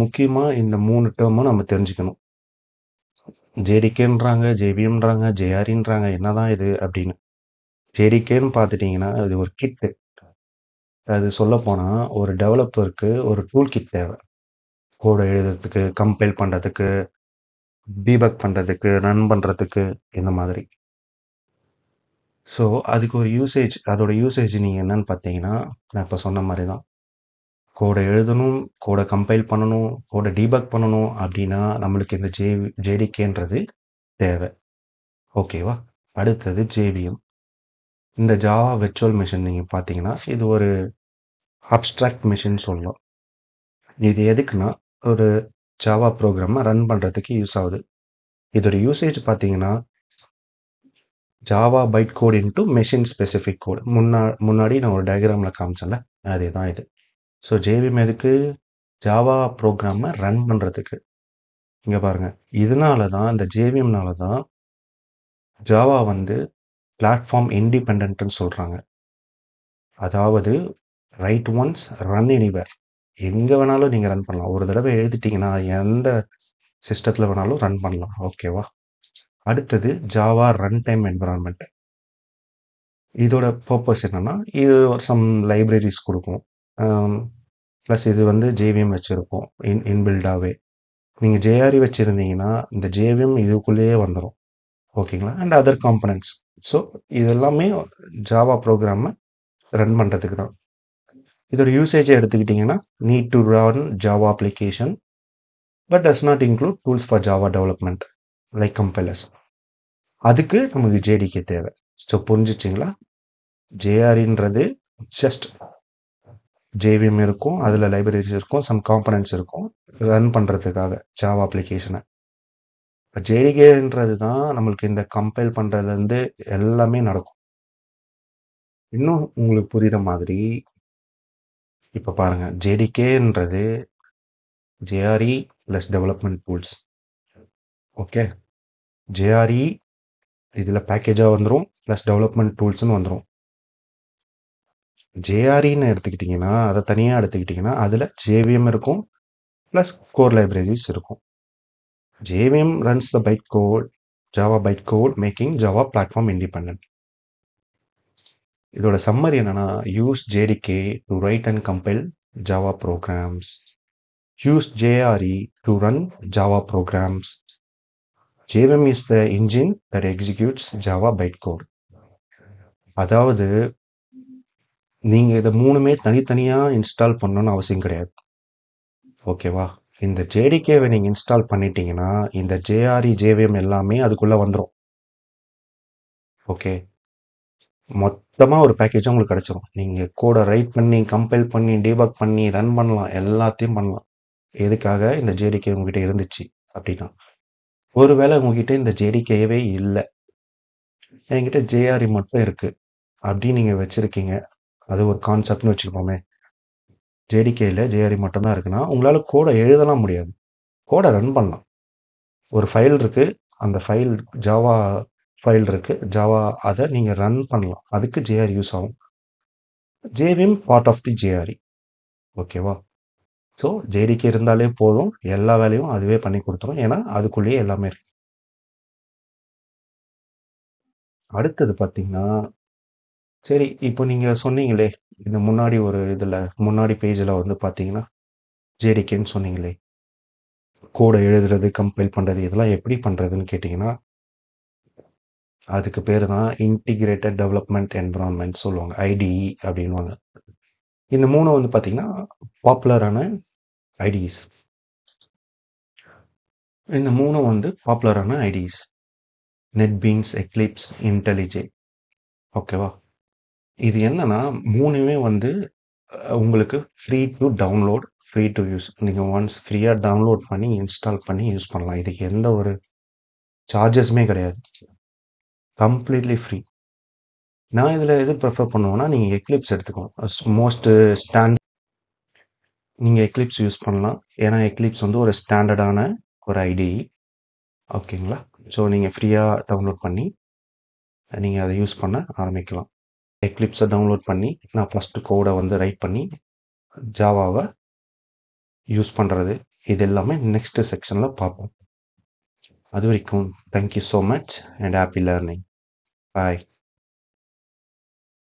முக்கியமாக இந்த மூணு டேர்மும் நம்ம தெரிஞ்சுக்கணும் ஜேடிகேன்றாங்க ஜேபிஎம்ன்றாங்க ஜேஆரின்றாங்க என்னதான் இது அப்படின்னு ஜேடிகேன்னு பார்த்துட்டீங்கன்னா அது ஒரு கிட்டு அது போனா ஒரு டெவலப்பருக்கு ஒரு டூல் கிட் தேவை கோடை எழுதுறதுக்கு கம்பைல் பண்ணுறதுக்கு டீபக் பண்ணுறதுக்கு ரன் பண்ணுறதுக்கு இந்த மாதிரி ஸோ அதுக்கு ஒரு யூசேஜ் அதோட யூசேஜ் நீங்கள் என்னன்னு பார்த்தீங்கன்னா நான் இப்போ சொன்ன மாதிரி தான் கோடை எழுதணும் கோடை கம்பைல் பண்ணணும் கோடை டீபக் பண்ணணும் அப்படின்னா நம்மளுக்கு இந்த ஜே ஜேடிகேன்றது தேவை ஓகேவா அடுத்தது ஜேவிஎம் இந்த ஜாவா வெர்ச்சுவல் மிஷின் நீங்கள் பார்த்தீங்கன்னா இது ஒரு அப்ட்ராக்ட் மிஷின் சொல்லலாம் இது எதுக்குன்னா ஒரு ஜாவா ப்ரோக்ராமை ரன் பண்ணுறதுக்கு யூஸ் ஆகுது இதோட யூசேஜ் பார்த்தீங்கன்னா Java byte code into machine specific code முன்னா முன்னாடி நான் ஒரு டயக்ராமில் காமிச்சேன்ல அதே தான் இது ஸோ ஜேவிஎம் எதுக்கு ஜாவா ப்ரோக்ராமை ரன் பண்ணுறதுக்கு இங்கே பாருங்கள் இதனால தான் இந்த ஜேவிஎம்னால தான் ஜாவா வந்து பிளாட்ஃபார்ம் இண்டிபெண்ட்னு சொல்கிறாங்க அதாவது ரைட் ஒன்ஸ் ரன் எனிவேர் எங்கே வேணாலும் நீங்கள் ரன் பண்ணலாம் ஒரு தடவை எழுதிட்டிங்கன்னா எந்த சிஸ்டத்தில் வேணாலும் ரன் பண்ணலாம் ஓகேவா அடுத்தது ஜாவா ரன் டைம் என்விரான்மெண்ட் இதோட பர்பஸ் என்னன்னா இது சம் லைப்ரரிஸ் கொடுக்கும் ப்ளஸ் இது வந்து ஜேவிஎம் வச்சுருப்போம் இன் இன்பில்டாகவே நீங்கள் ஜேஆர்இ e வச்சுருந்தீங்கன்னா இந்த ஜேவிஎம் இதுக்குள்ளேயே வந்துடும் ஓகேங்களா அண்ட் அதர் காம்பனன்ட்ஸ் ஸோ இது எல்லாமே ஜாவா ப்ரோக்ராமை ரன் பண்ணுறதுக்கு தான் இதோட யூசேஜை எடுத்துக்கிட்டிங்கன்னா need to run Java application but does not include tools for Java development like compilers அதுக்கு நமக்கு ஜேடிகே தேவை ஸோ புரிஞ்சிச்சிங்களா ஜேஆர்இன்றது e ஜஸ்ட் ஜேவிஎம் இருக்கும் அதில் லைப்ரரிஸ் இருக்கும் சம் காம்பனன்ஸ் இருக்கும் ரன் பண்ணுறதுக்காக ஜாவா அப்ளிகேஷனை இப்போ ஜேடிகேன்றது தான் நம்மளுக்கு இந்த கம்பைல் பண்ணுறதுலேருந்து எல்லாமே நடக்கும் இன்னும் உங்களுக்கு புரிகிற மாதிரி இப்போ பாருங்கள் ஜேடிகேன்றது JRE plus development tools okay JRE இதில் பேக்கேஜாக வந்துடும் ப்ளஸ் டெவலப்மெண்ட் டூல்ஸ்னு வந்துடும் ஜேஆர்இன்னு எடுத்துக்கிட்டிங்கன்னா அதை தனியாக எடுத்துக்கிட்டிங்கன்னா அதில் ஜேவிஎம் இருக்கும் ப்ளஸ் கோர் லைப்ரரிஸ் இருக்கும் JVM runs the byte code Java byte code making Java platform independent இதோட சம்மர் என்னன்னா use JDK to write and compile Java programs use JRE to run Java programs JVM is the engine that executes Java byte code அதாவது நீங்கள் இதை மூணுமே தனித்தனியாக install பண்ணணும்னு அவசியம் கிடையாது ஓகேவா இந்த ஜேடிகேவை நீங்கள் இன்ஸ்டால் பண்ணிட்டீங்கன்னா இந்த ஜேஆர்இ ஜேவிஎம் e, எல்லாமே அதுக்குள்ளே வந்துடும் ஓகே மொத்தமாக ஒரு பேக்கேஜாக உங்களுக்கு கிடச்சிரும் நீங்கள் கோடை ரைட் பண்ணி கம்பைல் பண்ணி டீபக் பண்ணி ரன் பண்ணலாம் எல்லாத்தையும் பண்ணலாம் எதுக்காக இந்த ஜேடிகே உங்ககிட்ட இருந்துச்சு அப்படின்னா ஒருவேளை உங்ககிட்ட இந்த ஜேடிகேவே இல்லை என்கிட்ட ஜேஆர்இ e மட்டும் இருக்குது அப்படின்னு நீங்கள் வச்சுருக்கீங்க அது ஒரு கான்செப்ட்னு வச்சுக்கோமே ஜேடிகேயில் ஜேஆரி மட்டும்தான் இருக்குன்னா உங்களால் கோடை எழுதலாம் முடியாது கோடை ரன் பண்ணலாம் ஒரு ஃபைல் இருக்குது அந்த ஃபைல் ஜாவா ஃபைல் இருக்குது ஜாவா அதை நீங்கள் ரன் பண்ணலாம் அதுக்கு ஜேஆர் யூஸ் ஆகும் ஜேவிம் பார்ட் ஆஃப் தி ஜேஆரி ஓகேவா ஸோ ஜேடிக்கு இருந்தாலே போதும் எல்லா வேலையும் அதுவே பண்ணி கொடுத்துரும் ஏன்னா அதுக்குள்ளேயே எல்லாமே இருக்கு அடுத்தது பார்த்தீங்கன்னா சரி இப்போ நீங்கள் சொன்னீங்களே இந்த முன்னாடி ஒரு இதில் முன்னாடி பேஜில் வந்து பார்த்தீங்கன்னா ஜேடிக்கேன்னு சொன்னீங்களே கோடை எழுதுறது கம்பைல் பண்ணுறது இதெல்லாம் எப்படி பண்ணுறதுன்னு கேட்டிங்கன்னா அதுக்கு பேர் தான் இன்டிகிரேட்டட் டெவலப்மெண்ட் என்விரான்மெண்ட் சொல்லுவாங்க ஐடிஇ e அப்படின்வாங்க இந்த மூணு வந்து பார்த்தீங்கன்னா பாப்புலரான ஐடிஇஸ் இந்த மூணும் வந்து பாப்புலரான ஐடிஸ் பீன்ஸ் எக்லிப்ஸ் இன்டெலிஜென்ட் ஓகேவா இது என்னன்னா மூணுமே வந்து உங்களுக்கு free to download free to use நீங்கள் ஒன்ஸ் ஃப்ரீயாக டவுன்லோட் பண்ணி இன்ஸ்டால் பண்ணி யூஸ் பண்ணலாம் இதுக்கு எந்த ஒரு சார்ஜஸுமே கிடையாது கம்ப்ளீட்லி ஃப்ரீ நான் இதில் எது ப்ரிஃபர் பண்ணுவேன்னா நீங்கள் எக்லிப்ஸ் எடுத்துக்கணும் மோஸ்ட் ஸ்டாண்ட் நீங்கள் எக்லிப்ஸ் யூஸ் பண்ணலாம் ஏன்னா எக்லிப்ஸ் வந்து ஒரு ஸ்டாண்டர்டான ஒரு ஐடி ஓகேங்களா ஸோ நீங்கள் ஃப்ரீயாக டவுன்லோட் பண்ணி நீங்கள் அதை யூஸ் பண்ண ஆரம்பிக்கலாம் எக்லிப்ஸை டவுன்லோட் பண்ணி நான் ஃபஸ்ட்டு கோடை வந்து ரைட் பண்ணி ஜாவாவை யூஸ் பண்ணுறது இது எல்லாமே நெக்ஸ்ட்டு செக்ஷனில் பார்ப்போம் அது வரைக்கும் thank you so much and happy learning bye